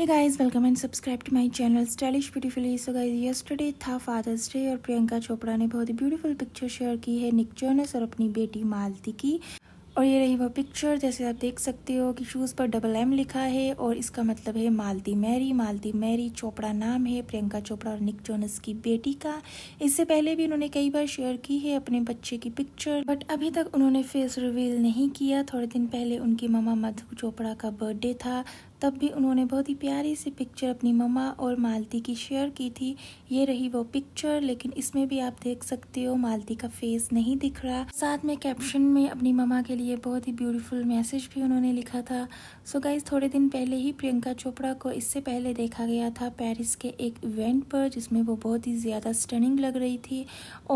hey guys welcome and subscribe to my channel stylish beautifully so guys yesterday था Father's Day और प्रियंका चोपड़ा ने बहुत ही beautiful picture share की है निक जोनस और अपनी बेटी मालती की और ये रही वो पिक्चर जैसे आप देख सकते हो कि शूज़ पर डबल एम लिखा है और इसका मतलब है मालती मैरी मालती मैरी चोपड़ा नाम है प्रियंका चोपड़ा और निक जोनस की बेटी का इससे पहले भी उन्होंने कई बार शेयर की है अपने बच्चे की पिक्चर बट अभी तक उन्होंने फेस रिवील नहीं किया थोड़े दिन पहले उनकी मामा मधु चोपड़ा का बर्थडे था तब भी उन्होंने बहुत ही प्यारी सी पिक्चर अपनी मम्मा और मालती की शेयर की थी ये रही वो पिक्चर लेकिन इसमें भी आप देख सकते हो मालती का फेस नहीं दिख रहा साथ में कैप्शन में अपनी मम्मा के लिए बहुत ही ब्यूटीफुल मैसेज भी उन्होंने लिखा था सो गाइज थोड़े दिन पहले ही प्रियंका चोपड़ा को इससे पहले देखा गया था पेरिस के एक इवेंट पर जिसमें वो बहुत ही ज़्यादा स्टनिंग लग रही थी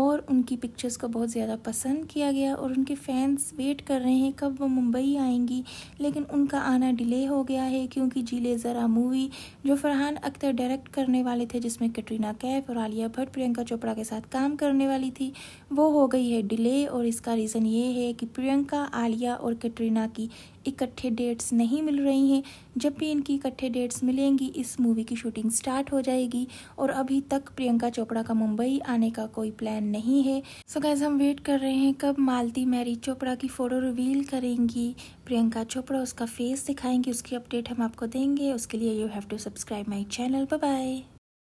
और उनकी पिक्चर्स को बहुत ज़्यादा पसंद किया गया और उनके फैंस वेट कर रहे हैं कब वो मुंबई आएंगी लेकिन उनका आना डिले हो गया है क्योंकि जीले ज़रा मूवी जो फरहान अख्तर डायरेक्ट करने वाले थे जिसमें कटरीना कैफ और आलिया भट्ट प्रियंका चोपड़ा के साथ काम करने वाली थी वो हो गई है डिले और इसका रीज़न ये है कि प्रियंका आलिया और कटरीना की इकट्ठे डेट्स नहीं मिल रही हैं जब भी इनकी इकट्ठे डेट्स मिलेंगी इस मूवी की शूटिंग स्टार्ट हो जाएगी और अभी तक प्रियंका चोपड़ा का मुंबई आने का कोई प्लान नहीं है सो गैस हम वेट कर रहे हैं कब मालती मैरी चोपड़ा की फ़ोटो रिवील करेंगी प्रियंका चोपड़ा उसका फेस दिखाएंगी उसकी अपडेट हम आपको देंगे उसके लिए you have to subscribe my channel bye